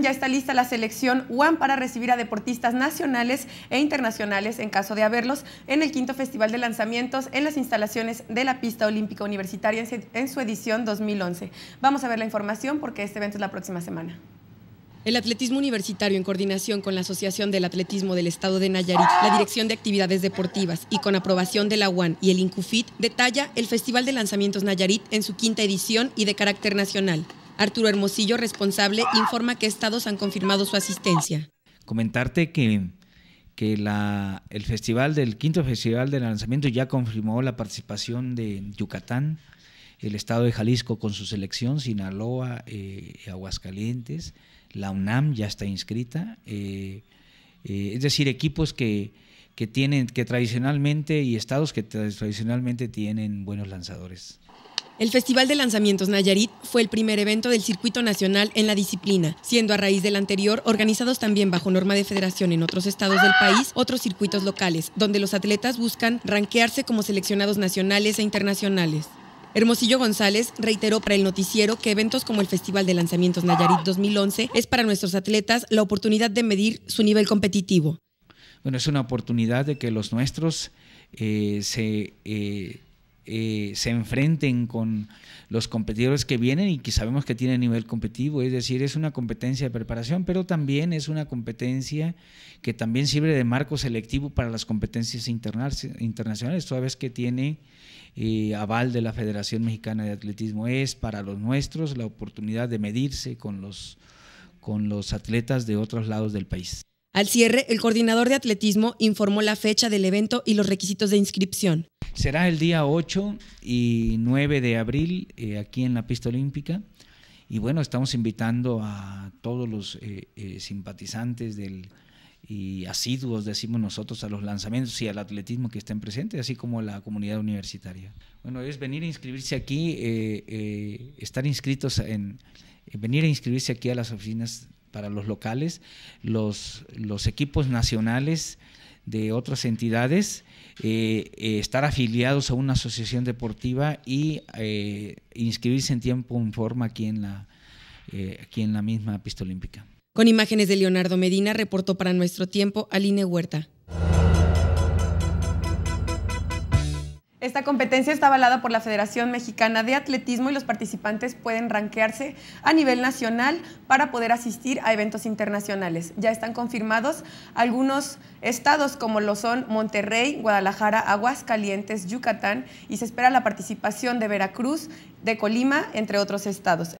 Ya está lista la selección UAM para recibir a deportistas nacionales e internacionales, en caso de haberlos, en el quinto Festival de Lanzamientos en las instalaciones de la Pista Olímpica Universitaria en su edición 2011. Vamos a ver la información porque este evento es la próxima semana. El atletismo universitario, en coordinación con la Asociación del Atletismo del Estado de Nayarit, la Dirección de Actividades Deportivas y con aprobación de la UAN y el INCUFIT, detalla el Festival de Lanzamientos Nayarit en su quinta edición y de carácter nacional. Arturo Hermosillo, responsable, informa que estados han confirmado su asistencia. Comentarte que, la, el festival del quinto festival de lanzamiento ya confirmó la participación de Yucatán, el estado de Jalisco con su selección, Sinaloa, eh, Aguascalientes, la UNAM ya está inscrita, eh, eh, es decir, equipos que tienen, que tradicionalmente y estados que tradicionalmente tienen buenos lanzadores. El Festival de Lanzamientos Nayarit fue el primer evento del circuito nacional en la disciplina, siendo a raíz del anterior organizados también bajo norma de federación en otros estados del país otros circuitos locales, donde los atletas buscan ranquearse como seleccionados nacionales e internacionales. Hermosillo González reiteró para el noticiero que eventos como el Festival de Lanzamientos Nayarit 2011 es para nuestros atletas la oportunidad de medir su nivel competitivo. Bueno, es una oportunidad de que los nuestros eh, se... Eh, eh, se enfrenten con los competidores que vienen y que sabemos que tienen nivel competitivo. Es decir, es una competencia de preparación, pero también es una competencia que también sirve de marco selectivo para las competencias internacionales, toda vez que tiene eh, aval de la Federación Mexicana de Atletismo. Es para los nuestros la oportunidad de medirse con los, con los atletas de otros lados del país. Al cierre, el coordinador de atletismo informó la fecha del evento y los requisitos de inscripción. Será el día 8 y 9 de abril eh, aquí en la pista olímpica. Y bueno, estamos invitando a todos los eh, eh, simpatizantes del, y asiduos, decimos nosotros, a los lanzamientos y al atletismo que estén presentes, así como a la comunidad universitaria. Bueno, es venir a inscribirse aquí, estar inscritos en, venir a inscribirse aquí a las oficinas para los locales, los, los equipos nacionales de otras entidades, eh, eh, estar afiliados a una asociación deportiva y eh, inscribirse en tiempo en forma aquí la, aquí en la misma pista olímpica. Con imágenes de Leonardo Medina, reportó para nuestro tiempo Aline Huerta. Esta competencia está avalada por la Federación Mexicana de Atletismo y los participantes pueden ranquearse a nivel nacional para poder asistir a eventos internacionales. Ya están confirmados algunos estados como lo son Monterrey, Guadalajara, Aguascalientes, Yucatán y se espera la participación de Veracruz, de Colima, entre otros estados.